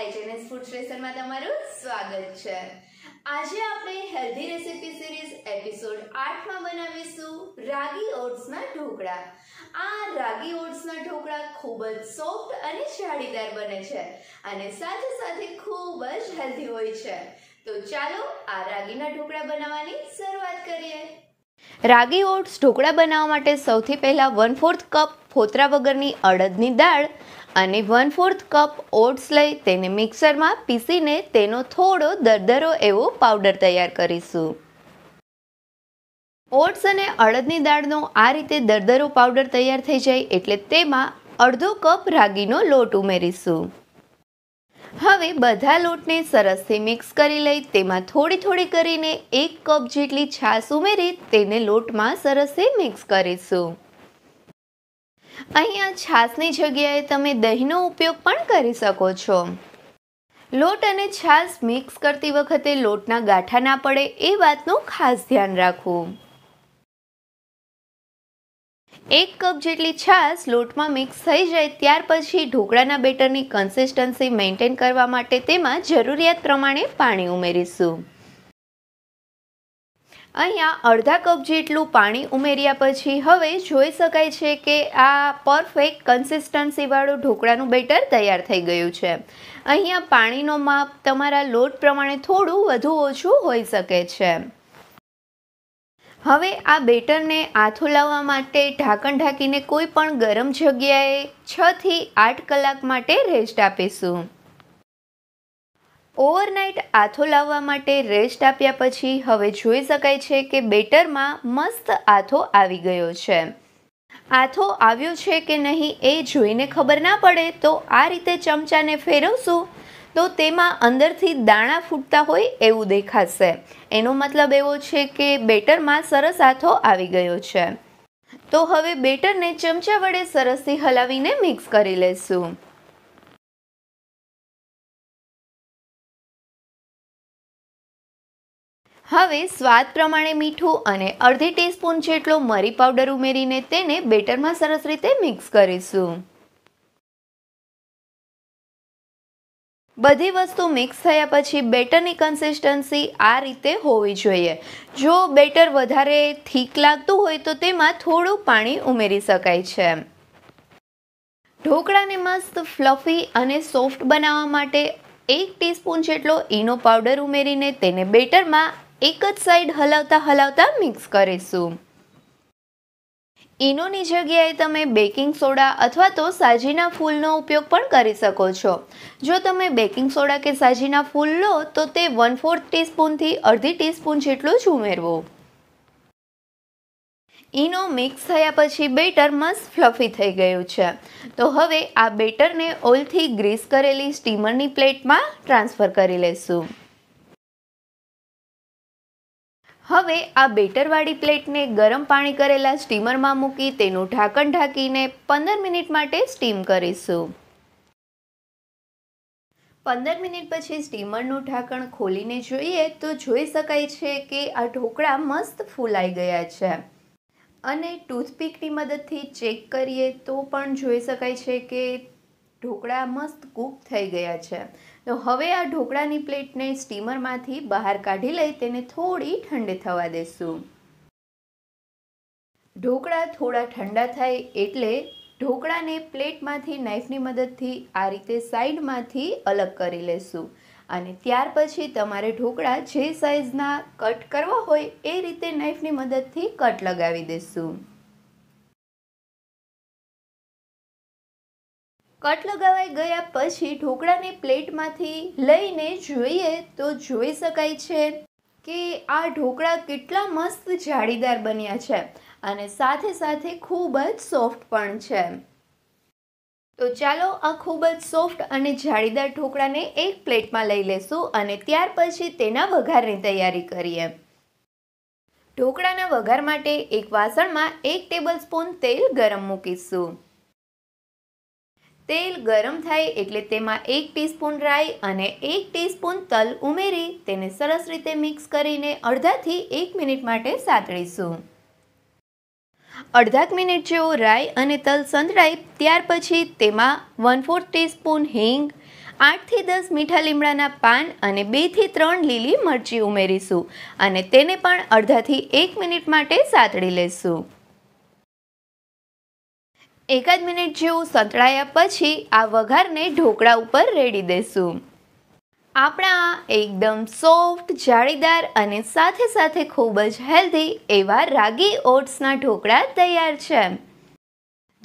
HNS food સ્ટેશનમાં તમારું સ્વાગત છે આજે આપણે હેલ્ધી રેસિપી સિરીઝ એપિસોડ આઠમાં બનાવીશું રાગી ઓટ્સના ઢોકળા આ રાગી ઓટ્સના ઢોકળા ખૂબ જ સોફ્ટ અને જાળીદાર બને છે અને સાથે સાથે ખૂબ જ હેલ્ધી હોય છે તો ચાલો આ રાગીના ઢોકળા બનાવવાની શરૂઆત કરીએ રાગી ઓટ્સ ઢોકળા બનાવવા માટે સૌથી પહેલાં વન ફોર્થ કપ ફોતરા વગરની અડદની દાળ અને વન ફોર્થ કપ ઓટ્સ લઈ તેને મિક્સરમાં પીસીને તેનો થોડો દરદરો એવો પાવડર તૈયાર કરીશું ઓટ્સ અને અડદની દાળનો આ રીતે દરદરો પાવડર તૈયાર થઈ જાય એટલે તેમાં અડધો કપ રાગીનો લોટ ઉમેરીશું હવે બધા લોટને સરસથી મિક્સ કરી લઈ તેમાં થોડી થોડી કરીને એક કપ જેટલી છાશ ઉમેરી તેને લોટમાં સરસથી મિક્સ કરીશું અહીંયા છાશની જગ્યાએ તમે દહીંનો ઉપયોગ પણ કરી શકો છો લોટ અને છાશ મિક્સ કરતી વખતે લોટના ગાંઠા ના પડે એ વાતનું ખાસ ધ્યાન રાખવું એક કપ જેટલી છાશ લોટમાં મિક્સ થઈ જાય ત્યાર પછી ઢોકળાના બેટરની કન્સિસ્ટન્સી મેન્ટેન કરવા માટે તેમાં જરૂરિયાત પ્રમાણે પાણી ઉમેરીશું અહીંયા અડધા કપ જેટલું પાણી ઉમેર્યા પછી હવે જોઈ શકાય છે કે આ પરફેક્ટ કન્સિસ્ટન્સીવાળું ઢોકળાનું બેટર તૈયાર થઈ ગયું છે અહીંયા પાણીનો માપ તમારા લોટ પ્રમાણે થોડું વધુ ઓછું હોઈ શકે છે હવે આ બેટરને આથું લાવવા માટે ઢાંકણ ઢાંકીને કોઈ પણ ગરમ જગ્યાએ છથી આઠ કલાક માટે રેસ્ટ આપીશું ઓવરનાઇટ આથો લાવવા માટે રેસ્ટ આપ્યા પછી હવે જોઈ શકાય છે કે બેટરમાં મસ્ત આથો આવી ગયો છે આથો આવ્યો છે કે નહીં એ જોઈને ખબર ના પડે તો આ રીતે ચમચાને ફેરવશું તો તેમાં અંદરથી દાણા ફૂટતા હોય એવું દેખાશે એનો મતલબ એવો છે કે બેટરમાં સરસ આથો આવી ગયો છે તો હવે બેટરને ચમચા વડે સરસથી હલાવીને મિક્સ કરી લેશું હવે સ્વાદ પ્રમાણે મીઠું અને અડધી ટીસ્પૂન જેટલો મરી પાવડર ઉમેરીને તેને બેટરમાં સરસ રીતે મિક્સ કરીશું બધી વસ્તુ મિક્સ થયા પછી બેટરની કન્સિસ્ટન્સી આ રીતે હોવી જોઈએ જો બેટર વધારે થીક લાગતું હોય તો તેમાં થોડું પાણી ઉમેરી શકાય છે ઢોકળાને મસ્ત ફ્લફી અને સોફ્ટ બનાવવા માટે એક ટીસ્પૂન જેટલો ઈનો પાવડર ઉમેરીને તેને બેટરમાં એક જ સાઈડ હલાવતા હલાવતા મિક્સ કરીશું ઈનોની જગ્યાએ તમે બેકિંગ સોડા અથવા તો સાજીના ફૂલનો ઉપયોગ પણ કરી શકો છો જો તમે બેકિંગ સોડા કે સાજીના ફૂલ લો તો તે વન ફોર્થ ટીસ્પૂનથી અડધી ટીસ્પૂન જેટલું જ ઉમેરવો ઈનો મિક્સ થયા પછી બેટર મસ્ત ફ્લફી થઈ ગયું છે તો હવે આ બેટરને ઓઇલથી ગ્રીસ કરેલી સ્ટીમરની પ્લેટમાં ટ્રાન્સફર કરી લઈશું હવે આ બેટરવાળી પ્લેટને ગરમ પાણી કરેલા સ્ટીમરમાં મૂકી તેનું ઢાંકણ ઢાંકીને પંદર મિનિટ માટે સ્ટીમ કરીશું પંદર મિનિટ પછી સ્ટીમરનું ઢાંકણ ખોલીને જોઈએ તો જોઈ શકાય છે કે આ ઢોકળા મસ્ત ફૂલાઈ ગયા છે અને ટૂથપીકની મદદથી ચેક કરીએ તો પણ જોઈ શકાય છે કે ઢોકળા મસ્ત કૂક થઈ ગયા છે તો હવે આ ઢોકળાની પ્લેટને સ્ટીમરમાંથી બહાર કાઢી લઈ તેને થોડી ઠંડી થવા દેશું ઢોકળા થોડા ઠંડા થાય એટલે ઢોકળાને પ્લેટમાંથી નાઈફની મદદથી આ રીતે સાઈડમાંથી અલગ કરી લેશું અને ત્યાર પછી તમારે ઢોકળા જે સાઇઝના કટ કરવા હોય એ રીતે નાઈફની મદદથી કટ લગાવી દેશું કટ લગાવાઈ ગયા પછી ઢોકળાને પ્લેટમાંથી લઈને જોઈએ તો જોઈ શકાય છે કે આ ઢોકળા કેટલા મસ્ત જાળીદાર બન્યા છે અને સાથે સાથે ખૂબ જ સોફ્ટ પણ છે તો ચાલો આ ખૂબ જ સોફ્ટ અને જાળીદાર ઢોકળાને એક પ્લેટમાં લઈ લેશું અને ત્યાર પછી તેના વઘારની તૈયારી કરીએ ઢોકળાના વઘાર માટે એક વાસણમાં એક ટેબલ સ્પૂન તેલ ગરમ મૂકીશું તેલ ગરમ થાય એટલે તેમાં એક ટીસ્પૂન રાઈ અને એક ટીસ્પૂન તલ ઉમેરી તેને સરસ રીતે મિક્સ કરીને અડધાથી એક મિનિટ માટે સાતળીશું અડધાક મિનિટ જેવો રાઈ અને તલ સંતળાય ત્યાર પછી તેમાં વન ફોર્થ ટીસ્પૂન હિંગ આઠથી દસ મીઠા લીમડાના પાન અને બેથી ત્રણ લીલી મરચી ઉમેરીશું અને તેને પણ અડધાથી એક મિનિટ માટે સાતળી લેશું એકાદ મિનિટ જેવું સંતળાયા પછી આ વઘારને ઢોકળા ઉપર રેડી દેશું આપણા એકદમ સોફ્ટ જાળીદાર અને સાથે સાથે ખૂબ જ હેલ્ધી એવા રાગી ઓટ્સના ઢોકળા તૈયાર છે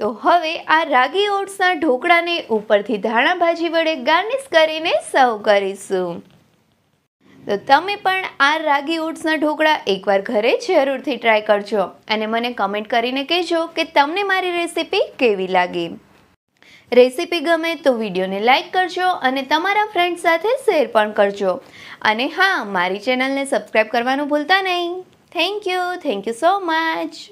તો હવે આ રાગી ઓટ્સના ઢોકળાને ઉપરથી ધાણા ભાજી વડે ગાર્નિશ કરીને સર્વ કરીશું તો તમે પણ આ રાગી ઓટ્સના ઢોકળા એકવાર ઘરે જરૂરથી ટ્રાય કરજો અને મને કમેન્ટ કરીને કહેજો કે તમને મારી રેસીપી કેવી લાગી રેસીપી ગમે તો વિડીયોને લાઇક કરજો અને તમારા ફ્રેન્ડ સાથે શેર પણ કરજો અને હા મારી ચેનલને સબસ્ક્રાઈબ કરવાનું ભૂલતા નહીં thank you thank you so much